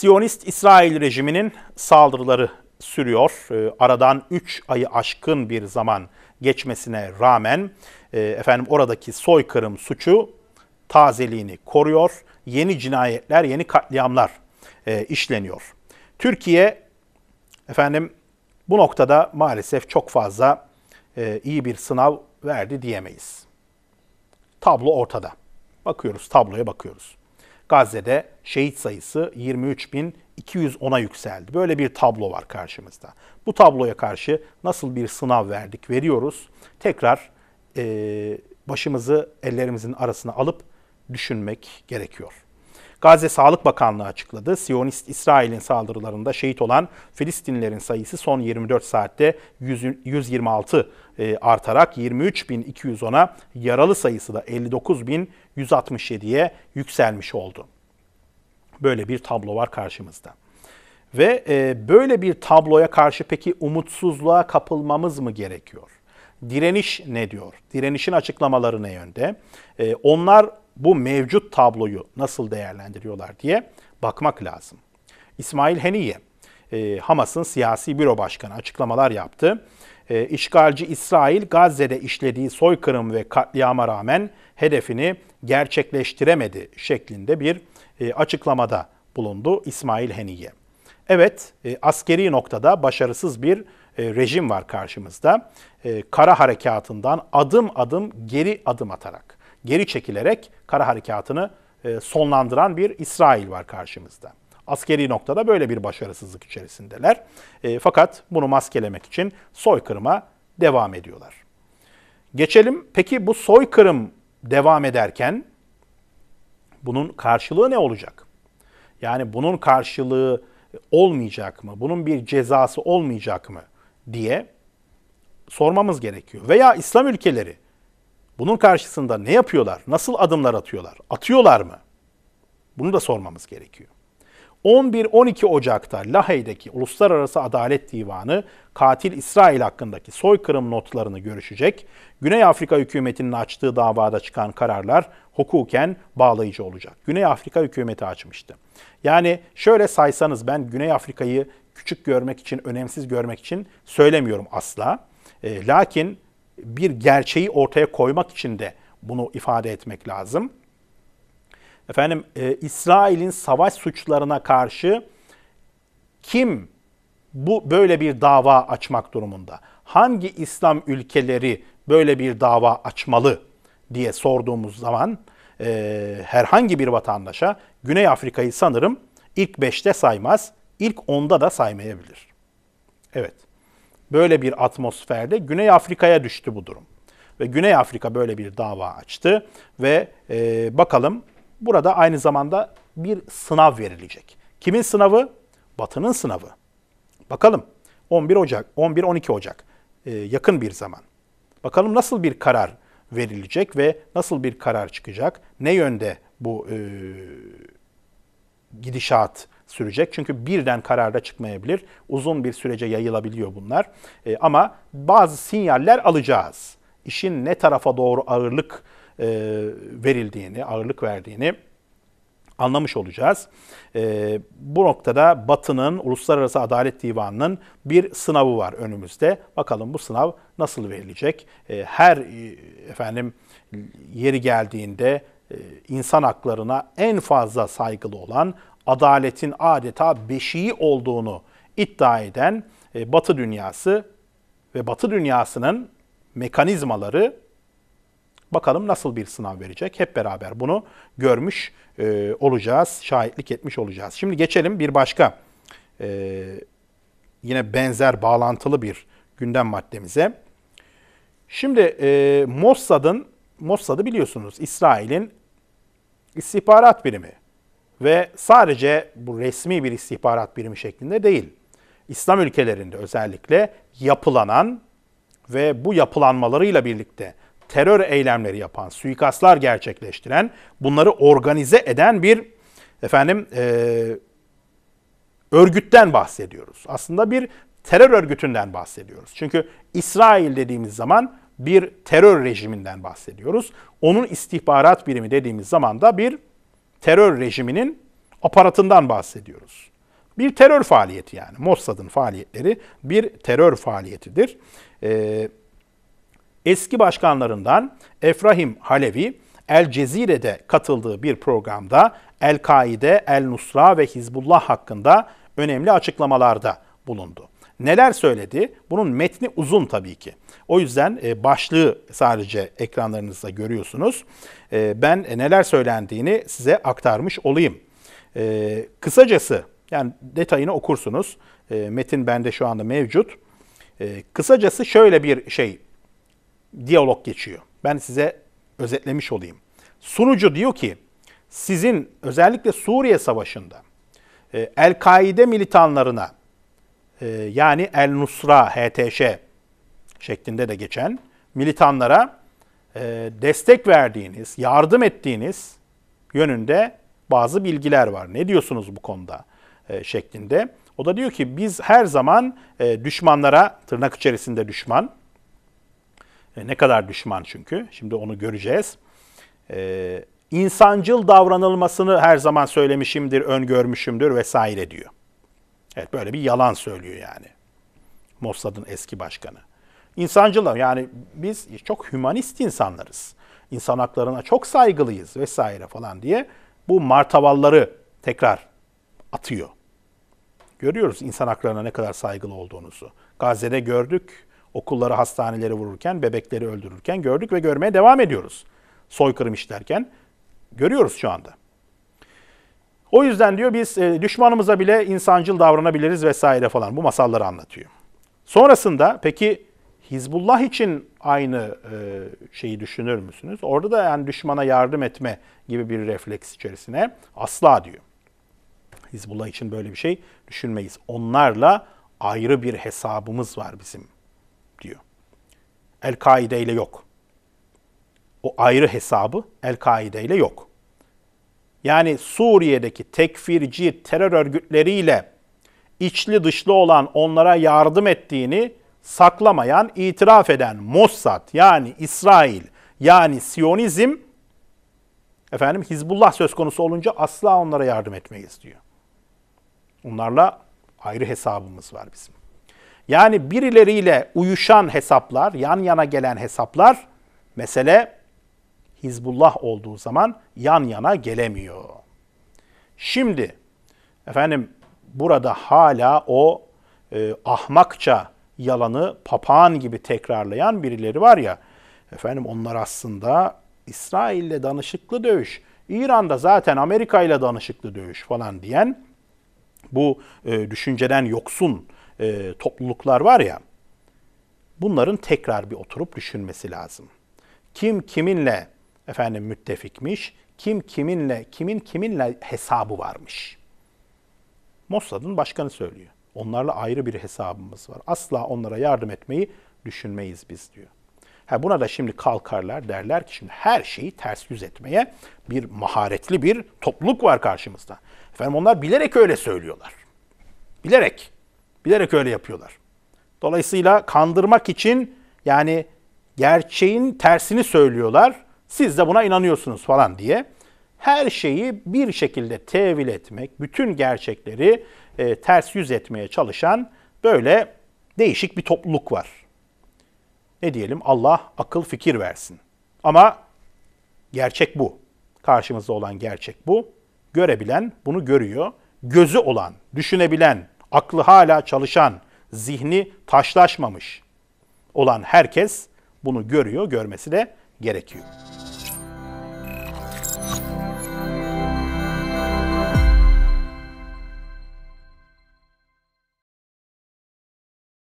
Siyonist İsrail rejiminin saldırıları sürüyor. Ee, aradan 3 ayı aşkın bir zaman geçmesine rağmen e, efendim oradaki soykırım suçu tazeliğini koruyor. Yeni cinayetler, yeni katliamlar e, işleniyor. Türkiye efendim bu noktada maalesef çok fazla e, iyi bir sınav verdi diyemeyiz. Tablo ortada. Bakıyoruz tabloya bakıyoruz. Gazze'de şehit sayısı 23.210'a yükseldi. Böyle bir tablo var karşımızda. Bu tabloya karşı nasıl bir sınav verdik, veriyoruz. Tekrar e, başımızı ellerimizin arasına alıp düşünmek gerekiyor. Gazze Sağlık Bakanlığı açıkladı. Siyonist İsrail'in saldırılarında şehit olan Filistinlilerin sayısı son 24 saatte 126 e, artarak 23.210'a, yaralı sayısı da 59.167'ye yükselmiş oldu. Böyle bir tablo var karşımızda. Ve e, böyle bir tabloya karşı peki umutsuzluğa kapılmamız mı gerekiyor? Direniş ne diyor? Direnişin açıklamaları ne yönde? E, onlar bu mevcut tabloyu nasıl değerlendiriyorlar diye bakmak lazım. İsmail Heniye, e, Hamas'ın siyasi büro başkanı açıklamalar yaptı e, işgalci İsrail Gazze'de işlediği soykırım ve katliama rağmen hedefini gerçekleştiremedi şeklinde bir e, açıklamada bulundu İsmail Heniye. Evet, e, askeri noktada başarısız bir e, rejim var karşımızda. E, kara harekatından adım adım geri adım atarak, geri çekilerek kara harekatını e, sonlandıran bir İsrail var karşımızda. Askeri noktada böyle bir başarısızlık içerisindeler. E, fakat bunu maskelemek için soykırıma devam ediyorlar. Geçelim peki bu soykırım devam ederken bunun karşılığı ne olacak? Yani bunun karşılığı olmayacak mı? Bunun bir cezası olmayacak mı diye sormamız gerekiyor. Veya İslam ülkeleri bunun karşısında ne yapıyorlar? Nasıl adımlar atıyorlar? Atıyorlar mı? Bunu da sormamız gerekiyor. 11-12 Ocak'ta Lahey'deki Uluslararası Adalet Divanı katil İsrail hakkındaki soykırım notlarını görüşecek. Güney Afrika hükümetinin açtığı davada çıkan kararlar hukuken bağlayıcı olacak. Güney Afrika hükümeti açmıştı. Yani şöyle saysanız ben Güney Afrika'yı küçük görmek için, önemsiz görmek için söylemiyorum asla. E, lakin bir gerçeği ortaya koymak için de bunu ifade etmek lazım. Efendim e, İsrail'in savaş suçlarına karşı kim bu böyle bir dava açmak durumunda? Hangi İslam ülkeleri böyle bir dava açmalı diye sorduğumuz zaman e, herhangi bir vatandaşa Güney Afrika'yı sanırım ilk 5'te saymaz, ilk 10'da da saymayabilir. Evet. Böyle bir atmosferde Güney Afrika'ya düştü bu durum. Ve Güney Afrika böyle bir dava açtı ve e, bakalım Burada aynı zamanda bir sınav verilecek. Kimin sınavı? Batı'nın sınavı. Bakalım 11 Ocak, 11-12 Ocak ee, yakın bir zaman. Bakalım nasıl bir karar verilecek ve nasıl bir karar çıkacak? Ne yönde bu e, gidişat sürecek. Çünkü birden kararda çıkmayabilir. Uzun bir sürece yayılabiliyor bunlar. E, ama bazı sinyaller alacağız. İşin ne tarafa doğru ağırlık e, verildiğini, ağırlık verdiğini anlamış olacağız. E, bu noktada Batı'nın Uluslararası Adalet Divanı'nın bir sınavı var önümüzde. Bakalım bu sınav nasıl verilecek? E, her e, efendim yeri geldiğinde e, insan haklarına en fazla saygılı olan adaletin adeta beşiği olduğunu iddia eden e, Batı dünyası ve Batı dünyasının mekanizmaları Bakalım nasıl bir sınav verecek? Hep beraber bunu görmüş e, olacağız, şahitlik etmiş olacağız. Şimdi geçelim bir başka e, yine benzer bağlantılı bir gündem maddemize. Şimdi e, Mossad'ın, Mossad'ı biliyorsunuz İsrail'in istihbarat birimi ve sadece bu resmi bir istihbarat birimi şeklinde değil. İslam ülkelerinde özellikle yapılanan ve bu yapılanmalarıyla birlikte terör eylemleri yapan, suikastlar gerçekleştiren, bunları organize eden bir efendim e, örgütten bahsediyoruz. Aslında bir terör örgütünden bahsediyoruz. Çünkü İsrail dediğimiz zaman bir terör rejiminden bahsediyoruz. Onun istihbarat birimi dediğimiz zaman da bir terör rejiminin aparatından bahsediyoruz. Bir terör faaliyeti yani. Mossad'ın faaliyetleri bir terör faaliyetidir. Ee, eski başkanlarından Efrahim Halevi, El Cezire'de katıldığı bir programda El-Kaide, El-Nusra ve Hizbullah hakkında önemli açıklamalarda bulundu. Neler söyledi? Bunun metni uzun tabii ki. O yüzden e, başlığı sadece ekranlarınızda görüyorsunuz. E, ben e, neler söylendiğini size aktarmış olayım. Kısacası, yani detayını okursunuz. Metin bende şu anda mevcut. Kısacası şöyle bir şey diyalog geçiyor. Ben size özetlemiş olayım. Sunucu diyor ki sizin özellikle Suriye Savaşı'nda e, El-Kaide militanlarına e, yani El-Nusra, HTŞ şeklinde de geçen militanlara e, destek verdiğiniz, yardım ettiğiniz yönünde bazı bilgiler var. Ne diyorsunuz bu konuda şeklinde. O da diyor ki biz her zaman düşmanlara, tırnak içerisinde düşman, e, ne kadar düşman çünkü. Şimdi onu göreceğiz. E, insancıl davranılmasını her zaman söylemişimdir, öngörmüşümdür vesaire diyor. Evet böyle bir yalan söylüyor yani. Mossad'ın eski başkanı. İnsancılar yani biz çok hümanist insanlarız. İnsan haklarına çok saygılıyız vesaire falan diye bu martavalları tekrar atıyor. Görüyoruz insan haklarına ne kadar saygılı olduğunuzu. Gazze'de gördük, Okulları, hastaneleri vururken, bebekleri öldürürken gördük ve görmeye devam ediyoruz. Soykırım işlerken görüyoruz şu anda. O yüzden diyor biz e, düşmanımıza bile insancıl davranabiliriz vesaire falan bu masalları anlatıyor. Sonrasında peki Hizbullah için aynı e, şeyi düşünür müsünüz? Orada da yani düşmana yardım etme gibi bir refleks içerisine asla diyor. Hizbullah için böyle bir şey düşünmeyiz. Onlarla ayrı bir hesabımız var bizim diyor. El-Kaide ile yok. O ayrı hesabı El-Kaide ile yok. Yani Suriye'deki tekfirci terör örgütleriyle içli dışlı olan onlara yardım ettiğini saklamayan, itiraf eden Mossad yani İsrail yani Siyonizm efendim Hizbullah söz konusu olunca asla onlara yardım etmeyiz diyor. Onlarla ayrı hesabımız var bizim. Yani birileriyle uyuşan hesaplar, yan yana gelen hesaplar mesele Hizbullah olduğu zaman yan yana gelemiyor. Şimdi efendim burada hala o e, ahmakça yalanı papağan gibi tekrarlayan birileri var ya. Efendim onlar aslında İsrail'le danışıklı dövüş. İran'da zaten Amerika ile danışıklı dövüş falan diyen bu e, düşünceden yoksun e, topluluklar var ya, bunların tekrar bir oturup düşünmesi lazım. Kim kiminle efendim müttefikmiş, kim kiminle, kimin kiminle hesabı varmış. Mossad'ın başkanı söylüyor. Onlarla ayrı bir hesabımız var. Asla onlara yardım etmeyi düşünmeyiz biz diyor. Ha buna da şimdi kalkarlar derler ki şimdi her şeyi ters yüz etmeye bir maharetli bir topluluk var karşımızda. Efendim onlar bilerek öyle söylüyorlar. Bilerek. Bilerek öyle yapıyorlar. Dolayısıyla kandırmak için yani gerçeğin tersini söylüyorlar. Siz de buna inanıyorsunuz falan diye. Her şeyi bir şekilde tevil etmek, bütün gerçekleri e, ters yüz etmeye çalışan böyle değişik bir topluluk var. Ne diyelim? Allah akıl fikir versin. Ama gerçek bu. Karşımızda olan gerçek bu. Görebilen bunu görüyor. Gözü olan, düşünebilen, aklı hala çalışan, zihni taşlaşmamış olan herkes bunu görüyor, görmesi de gerekiyor.